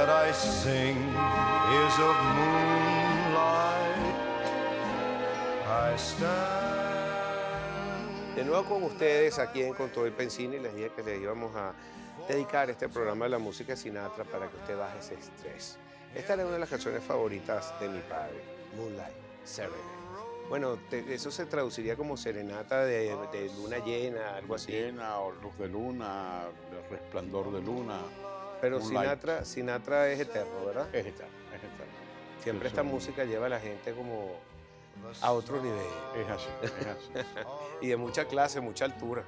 De nuevo con ustedes aquí en Con todo el y les dije que les íbamos a dedicar este programa de la música Sinatra para que usted baje ese estrés. Esta era una de las canciones favoritas de mi padre, Moonlight Serenade. Bueno, eso se traduciría como serenata de, ah, luna llena, algo así. Llena o luz de luna, resplandor de luna. Pero Sinatra, Sinatra es eterno, ¿verdad? Es eterno, es eterno. Siempre esta música lleva a la gente como a otro nivel. Es así, es así. y de mucha clase, mucha altura,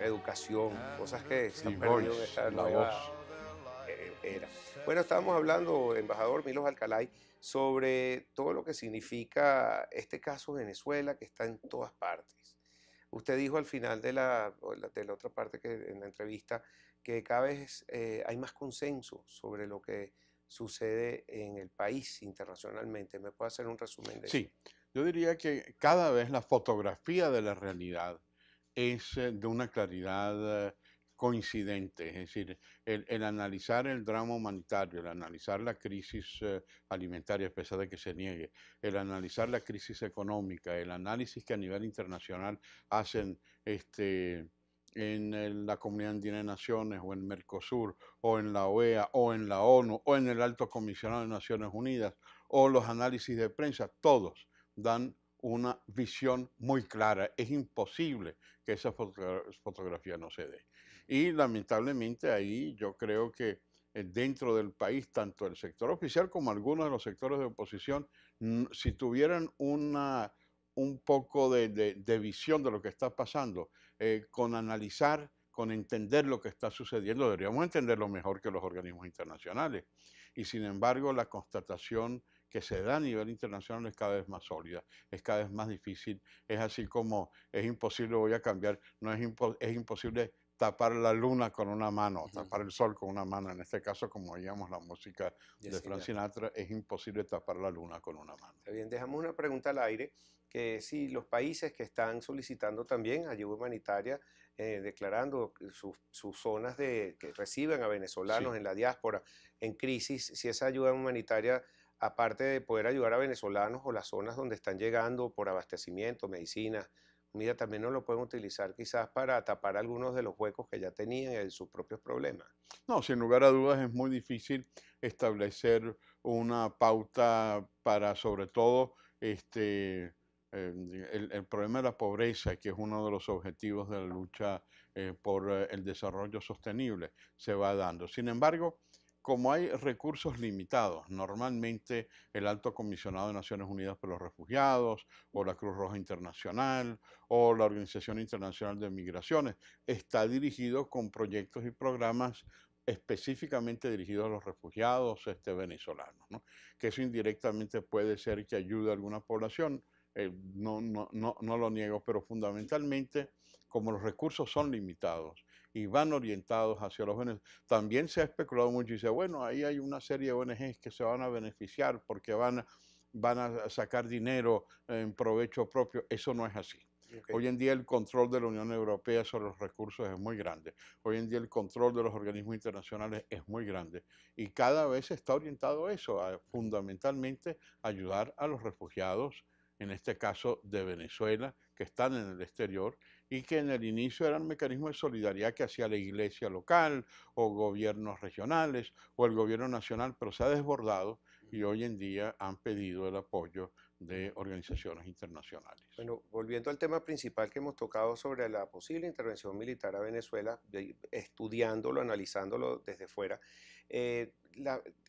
educación, cosas que se han perdido voz bueno, estábamos hablando, embajador Milos Alcalay, sobre todo lo que significa este caso Venezuela, que está en todas partes. Usted dijo al final de la, de la otra parte que en la entrevista que cada vez eh, hay más consenso sobre lo que sucede en el país internacionalmente. ¿Me puede hacer un resumen de eso? Sí, yo diría que cada vez la fotografía de la realidad es eh, de una claridad eh, coincidentes, es decir, el, analizar el drama humanitario, el analizar la crisis eh, alimentaria, a pesar de que se niegue, el analizar la crisis económica, el análisis que a nivel internacional hacen este, en la Comunidad Andina de Naciones o en Mercosur o en la OEA o en la ONU o en el Alto Comisionado de Naciones Unidas o los análisis de prensa, todos dan una visión muy clara. Es imposible que esa fotografía no se dé. Y lamentablemente ahí yo creo que eh, dentro del país, tanto el sector oficial como algunos de los sectores de oposición, si tuvieran una, un poco de, visión de lo que está pasando, eh, con analizar, con entender lo que está sucediendo, deberíamos entenderlo mejor que los organismos internacionales. Y sin embargo, la constatación que se da a nivel internacional es cada vez más sólida, es cada vez más difícil, es así como es imposible, voy a cambiar, no es, es imposible tapar la luna con una mano, tapar el sol con una mano. En este caso, como veíamos la música de Frank Sinatra, es imposible tapar la luna con una mano. bien, dejamos una pregunta al aire, que si los países que están solicitando también ayuda humanitaria, eh, declarando sus, zonas de, que reciben a venezolanos en la diáspora en crisis, si esa ayuda humanitaria aparte de poder ayudar a venezolanos o las zonas donde están llegando por abastecimiento, medicina mira, también no lo pueden utilizar quizás para tapar algunos de los huecos que ya tenían en sus propios problemas. No, sin lugar a dudas es muy difícil establecer una pauta para sobre todo este, eh, el, problema de la pobreza, que es uno de los objetivos de la lucha eh, por eh, el desarrollo sostenible, se va dando. Sin embargo, como hay recursos limitados, normalmente el Alto Comisionado de Naciones Unidas para los Refugiados o la Cruz Roja Internacional o la Organización Internacional de Migraciones está dirigido con proyectos y programas específicamente dirigidos a los refugiados este, venezolanos, que eso indirectamente puede ser que ayude a alguna población, eh, no lo niego, pero fundamentalmente como los recursos son limitados y van orientados hacia los ONGs. También se ha especulado mucho y dice, bueno, ahí hay una serie de ONGs que se van a beneficiar porque van, van a sacar dinero en provecho propio. Eso no es así. Hoy en día el control de la Unión Europea sobre los recursos es muy grande. Hoy en día el control de los organismos internacionales es muy grande. Y cada vez está orientado eso, a fundamentalmente ayudar a los refugiados en este caso de Venezuela, que están en el exterior y que en el inicio eran mecanismos de solidaridad que hacía la iglesia local o gobiernos regionales o el gobierno nacional, pero se ha desbordado y hoy en día han pedido el apoyo de organizaciones internacionales. Bueno, volviendo al tema principal que hemos tocado sobre la posible intervención militar a Venezuela, estudiándolo, analizándolo desde fuera, eh,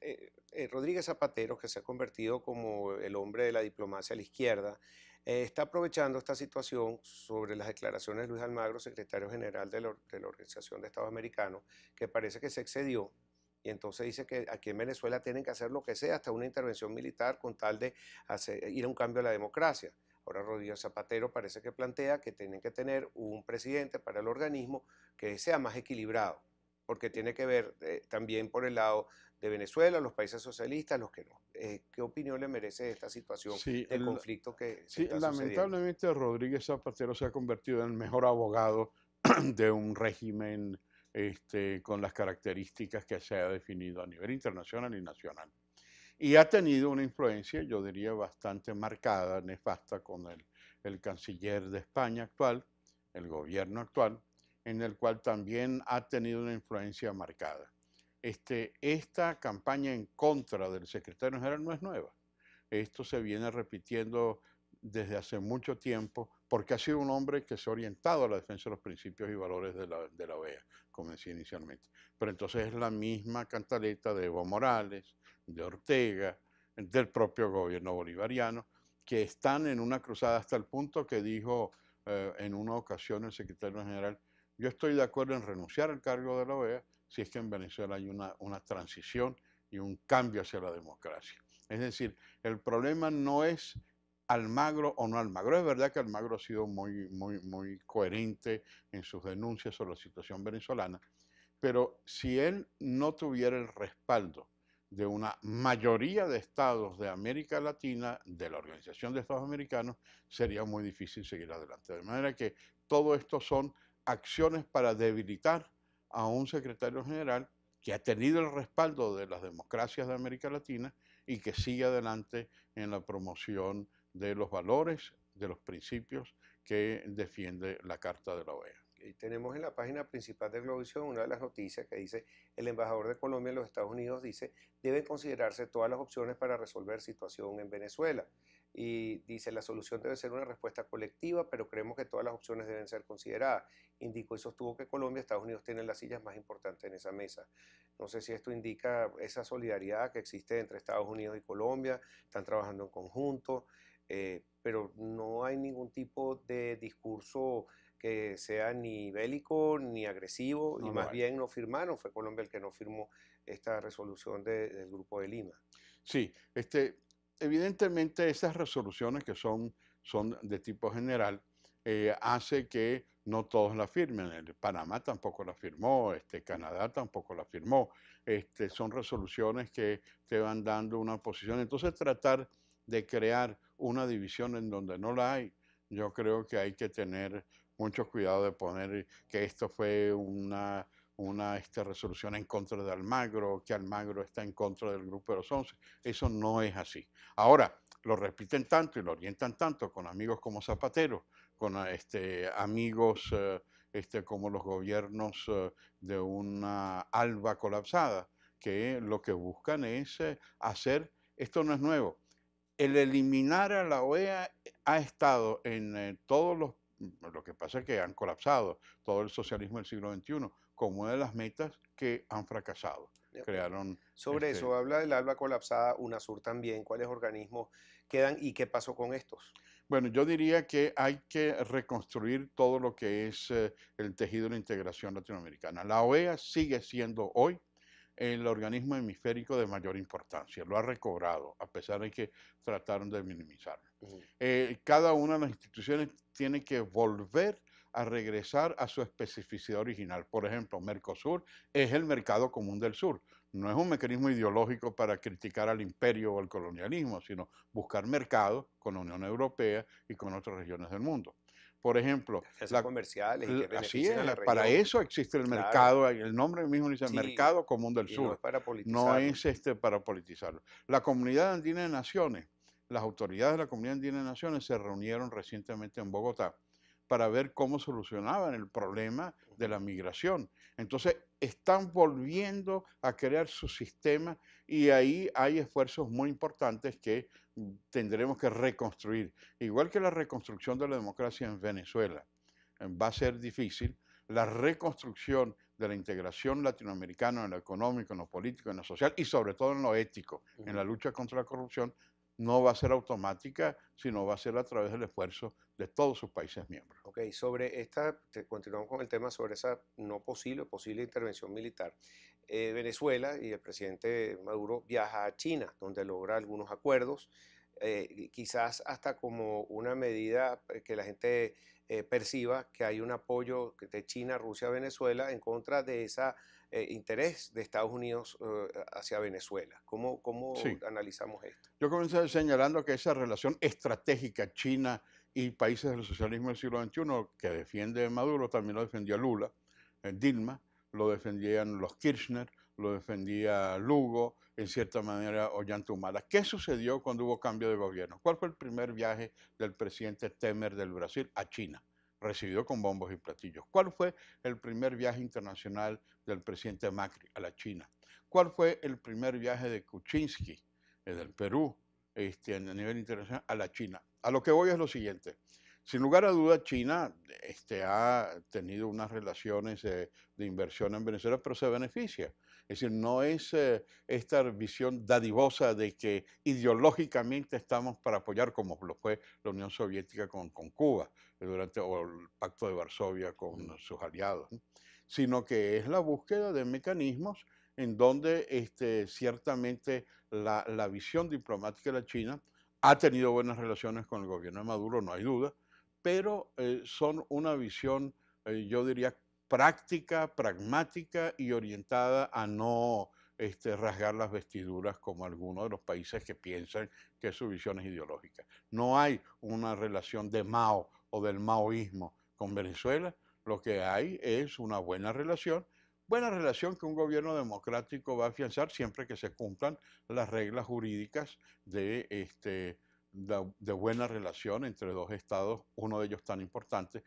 eh, eh, Rodríguez Zapatero, que se ha convertido como el hombre de la diplomacia a la izquierda, eh, está aprovechando esta situación sobre las declaraciones de Luis Almagro, secretario general de la, Organización de Estados Americanos, que parece que se excedió y entonces dice que aquí en Venezuela tienen que hacer lo que sea, hasta una intervención militar con tal de hacer, ir a un cambio a la democracia. Ahora Rodríguez Zapatero parece que plantea que tienen que tener un presidente para el organismo que sea más equilibrado, porque tiene que ver también por el lado de Venezuela, los países socialistas, los que no. Eh, ¿Qué opinión le merece esta situación sí, conflicto que sí, lamentablemente Rodríguez Zapatero se ha convertido en el mejor abogado de un régimen este, con las características que se ha definido a nivel internacional y nacional. Y ha tenido una influencia, yo diría, bastante marcada, nefasta, con el canciller de España actual, el gobierno actual, en el cual también ha tenido una influencia marcada este, esta campaña en contra del secretario general no es nueva. Esto se viene repitiendo desde hace mucho tiempo porque ha sido un hombre que se ha orientado a la defensa de los principios y valores de la, OEA, como decía inicialmente. Pero entonces es la misma cantaleta de Evo Morales, de Ortega, del propio gobierno bolivariano, que están en una cruzada hasta el punto que dijo eh, en una ocasión el secretario general, yo estoy de acuerdo en renunciar al cargo de la OEA si es que en Venezuela hay una, una transición y un cambio hacia la democracia. Es decir, el problema no es Almagro o no Almagro. Es verdad que Almagro ha sido muy, muy, muy coherente en sus denuncias sobre la situación venezolana, pero si él no tuviera el respaldo de una mayoría de estados de América Latina, de la Organización de Estados Americanos, sería muy difícil seguir adelante. De manera que todo esto son acciones para debilitar a un secretario general que ha tenido el respaldo de las democracias de América Latina y que sigue adelante en la promoción de los valores, de los principios que defiende la Carta de la OEA. Y tenemos en la página principal de Globovisión una de las noticias que dice, el embajador de Colombia en los Estados Unidos dice, deben considerarse todas las opciones para resolver situación en Venezuela y dice la solución debe ser una respuesta colectiva, pero creemos que todas las opciones deben ser consideradas. Indicó y sostuvo que Colombia y Estados Unidos tienen las sillas más importantes en esa mesa. No sé si esto indica esa solidaridad que existe entre Estados Unidos y Colombia, están trabajando en conjunto, eh, pero no hay ningún tipo de discurso que sea ni bélico ni agresivo, y más bien no firmaron, fue Colombia el que no firmó esta resolución del Grupo de Lima. Sí, este, evidentemente esas resoluciones que son, son de tipo general eh, hace que no todos la firmen. El Panamá tampoco la firmó, este, Canadá tampoco la firmó. Este, son resoluciones que te van dando una posición. Entonces tratar de crear una división en donde no la hay, yo creo que hay que tener mucho cuidado de poner que esto fue una una este, resolución en contra de Almagro, que Almagro está en contra del grupo de los 11. Eso no es así. Ahora, lo repiten tanto y lo orientan tanto con amigos como Zapatero, con ah, este, amigos eh, este, como los gobiernos eh, de una alba colapsada, que lo que buscan es eh, hacer, esto no es nuevo, el eliminar a la OEA ha estado en todos los lo que pasa es que han colapsado todo el socialismo del siglo XXI, como una de las metas que han fracasado. Crearon. Sobre este eso, habla del alba colapsada, UNASUR también, cuáles organismos quedan y qué pasó con estos. Bueno, yo diría que hay que reconstruir todo lo que es eh, el tejido de la integración latinoamericana. La OEA sigue siendo hoy el organismo hemisférico de mayor importancia, lo ha recobrado, a pesar de que trataron de minimizarlo. Eh, cada una de las instituciones tiene que volver a regresar a su especificidad original. Por ejemplo, Mercosur es el mercado común del sur. No es un mecanismo ideológico para criticar al imperio o al colonialismo, sino buscar mercados con la Unión Europea y con otras regiones del mundo. Por ejemplo, la, comerciales y es, la para eso existe el mercado, el nombre mismo dice Mercado Común del Sur. No es para No es este para politizarlo. La Comunidad Andina de Naciones, las autoridades de la Comunidad Andina de Naciones se reunieron recientemente en Bogotá para ver cómo solucionaban el problema de la migración. Entonces, están volviendo a crear su sistema y ahí hay esfuerzos muy importantes que mm, tendremos que reconstruir. Igual que la reconstrucción de la democracia en Venezuela eh, va a ser difícil, la reconstrucción de la integración latinoamericana en lo económico, en lo político, en lo social y sobre todo en lo ético, en la lucha contra la corrupción, no va a ser automática, sino va a ser a través del esfuerzo de todos sus países miembros. Ok, sobre esta, continuamos con el tema sobre esa no posible, posible intervención militar. Eh, Venezuela y el presidente Maduro viaja a China, donde logra algunos acuerdos, eh, quizás hasta como una medida eh, que la gente perciba que hay un apoyo de China, Rusia, Venezuela en contra de esa eh, interés de Estados Unidos eh, hacia Venezuela. ¿Cómo, cómo analizamos esto? Yo comencé señalando que esa relación estratégica China y países del socialismo del siglo XXI que defiende Maduro también lo defendió Lula, eh, Dilma, lo defendían los Kirchner, lo defendía Lugo, en cierta manera Ollantumala. ¿Qué sucedió cuando hubo cambio de gobierno? ¿Cuál fue el primer viaje del presidente Temer del Brasil a China? recibido con bombos y platillos. ¿Cuál fue el primer viaje internacional del presidente Macri a la China? ¿Cuál fue el primer viaje de Kuczynski eh, del Perú este, a nivel internacional a la China? A lo que voy es lo siguiente. Sin lugar a duda, China este, ha tenido unas relaciones de inversión en Venezuela, pero se beneficia es decir, no es eh, esta visión dadivosa de que ideológicamente estamos para apoyar, como lo fue la Unión Soviética con, Cuba, eh, durante, o el Pacto de Varsovia con sus aliados, sino que es la búsqueda de mecanismos en donde este, ciertamente la, visión diplomática de la China ha tenido buenas relaciones con el gobierno de Maduro, no hay duda, pero eh, son una visión, yo diría, práctica, pragmática y orientada a no este, rasgar las vestiduras como algunos de los países que piensan que su visión es ideológica. No hay una relación de Mao o del maoísmo con Venezuela, lo que hay es una buena relación, buena relación que un gobierno democrático va a afianzar siempre que se cumplan las reglas jurídicas de, este, de buena relación entre dos estados, uno de ellos tan importante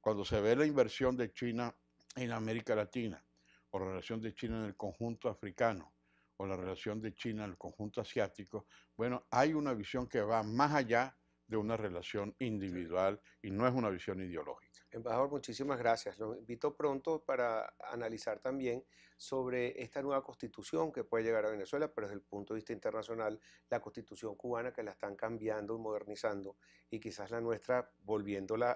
cuando se ve la inversión de China en América Latina, o la relación de China en el conjunto africano, o la relación de China en el conjunto asiático, bueno, hay una visión que va más allá de una relación individual y no es una visión ideológica. Embajador, muchísimas gracias. Lo invito pronto para analizar también sobre esta nueva constitución que puede llegar a Venezuela, pero desde el punto de vista internacional, la constitución cubana que la están cambiando y modernizando y quizás la nuestra volviéndola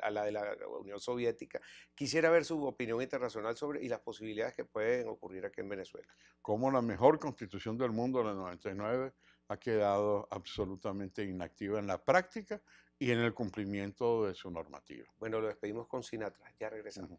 a la, de la Unión Soviética. Quisiera ver su opinión internacional sobre y las posibilidades que pueden ocurrir aquí en Venezuela. Como la mejor constitución del mundo, la 99 ha quedado absolutamente inactiva en la práctica y en el cumplimiento de su normativa. Bueno, lo despedimos con Sinatra, ya regresamos.